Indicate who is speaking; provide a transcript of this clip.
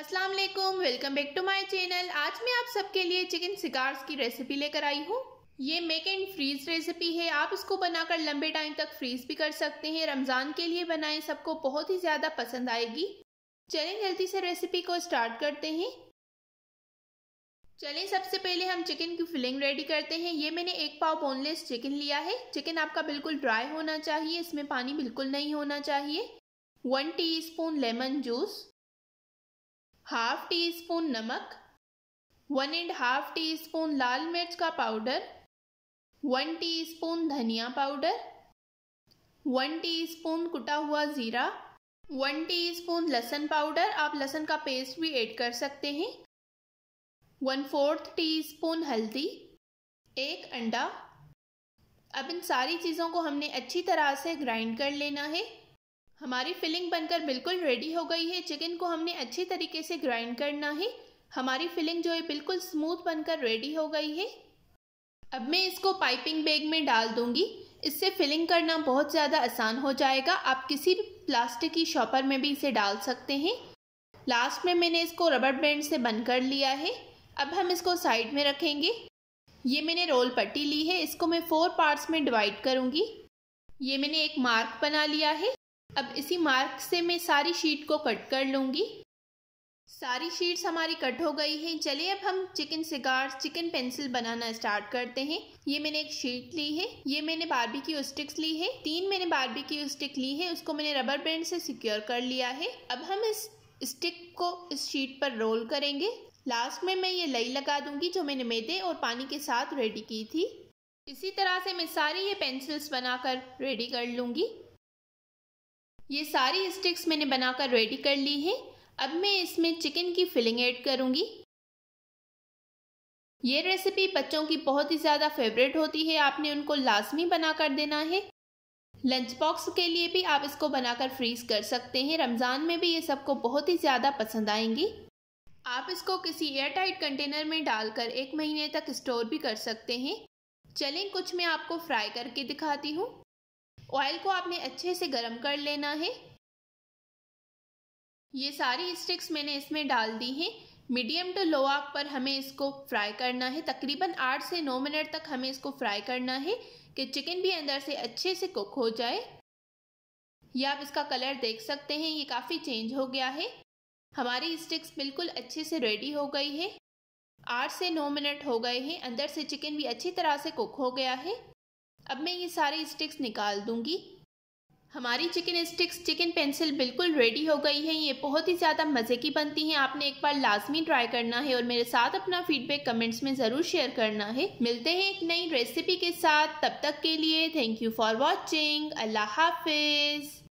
Speaker 1: अस्सलाम वालेकुम welcome back to my channel आज मैं आप सबके लिए चिकन सिगार्स की रेसिपी लेकर आई हूँ ये मेक एंड फ्रीज रेसिपी है आप इसको बनाकर लंबे टाइम तक फ्रीज भी कर सकते हैं रमज़ान के लिए बनाएं सबको बहुत ही ज़्यादा पसंद आएगी चलें जल्दी से रेसिपी को स्टार्ट करते हैं चलें सबसे पहले हम चिकन की फिलिंग रेडी करते हैं ये मैंने एक पाव बोनलेस चिकन लिया है चिकन आपका बिल्कुल ड्राई होना चाहिए इसमें पानी बिल्कुल नहीं होना चाहिए one spoon lemon juice half teaspoon नमक one and half teaspoon लाल मिर्च का पाउडर वन टी स्पून धनिया पाउडर वन टी स्पून कुटा हुआ ज़ीरा वन टी स्पून लहसन पाउडर आप लहसन का पेस्ट भी ऐड कर सकते हैं वन फोर्थ टी स्पून हल्दी एक अंडा अब इन सारी चीज़ों को हमने अच्छी तरह से ग्राइंड कर लेना है हमारी फिलिंग बनकर बिल्कुल रेडी हो गई है चिकन को हमने अच्छी तरीके से ग्राइंड करना है हमारी फिलिंग जो है बिल्कुल स्मूथ बनकर रेडी हो गई है अब मैं इसको पाइपिंग बैग में डाल दूंगी इससे फिलिंग करना बहुत ज़्यादा आसान हो जाएगा आप किसी भी प्लास्टिक की शॉपर में भी इसे डाल सकते हैं लास्ट में मैंने इसको रबर बैंड से बंद कर लिया है अब हम इसको साइड में रखेंगे ये मैंने रोल पट्टी ली है इसको मैं फोर पार्ट्स में डिवाइड करूँगी ये मैंने एक मार्क बना लिया है अब इसी मार्क से मैं सारी शीट को कट कर लूँगी सारी शीट्स हमारी कट हो गई हैं चलिए अब हम चिकन सिगार चिकन पेंसिल बनाना स्टार्ट करते हैं ये मैंने एक शीट ली है ये मैंने बारबी की स्टिक्स ली है तीन मैंने बारबी की स्टिक ली है उसको मैंने रबर बैंड से सिक्योर कर लिया है अब हम इस स्टिक को इस शीट पर रोल करेंगे लास्ट में मैं ये लई लगा दूंगी जो मैंने मैदे और पानी के साथ रेडी की थी इसी तरह से मैं सारी ये पेंसिल्स बनाकर रेडी कर लूँगी ये सारी स्टिक्स मैंने बनाकर रेडी कर ली है अब मैं इसमें चिकन की फिलिंग ऐड करूँगी ये रेसिपी बच्चों की बहुत ही ज़्यादा फेवरेट होती है आपने उनको लाजमी बना कर देना है लंच बॉक्स के लिए भी आप इसको बनाकर फ्रीज कर सकते हैं रमज़ान में भी ये सबको बहुत ही ज़्यादा पसंद आएंगी आप इसको किसी एयरटाइट कंटेनर में डालकर एक महीने तक स्टोर भी कर सकते हैं चलें कुछ मैं आपको फ्राई करके दिखाती हूँ ऑयल को आपने अच्छे से गर्म कर लेना है ये सारी स्टिक्स मैंने इसमें डाल दी हैं मीडियम टू लो आग पर हमें इसको फ्राई करना है तकरीबन आठ से नौ मिनट तक हमें इसको फ्राई करना है कि चिकन भी अंदर से अच्छे से कुक हो जाए यह आप इसका कलर देख सकते हैं ये काफ़ी चेंज हो गया है हमारी स्टिक्स बिल्कुल अच्छे से रेडी हो गई है आठ से नौ मिनट हो गए हैं अंदर से चिकन भी अच्छी तरह से कुक हो गया है अब मैं ये सारी स्टिक्स निकाल दूंगी हमारी चिकन स्टिक्स चिकन पेंसिल बिल्कुल रेडी हो गई है ये बहुत ही ज़्यादा मज़े की बनती हैं आपने एक बार लाजमी ट्राई करना है और मेरे साथ अपना फीडबैक कमेंट्स में ज़रूर शेयर करना है मिलते हैं एक नई रेसिपी के साथ तब तक के लिए थैंक यू फॉर वॉचिंग अल्लाह हाफिज़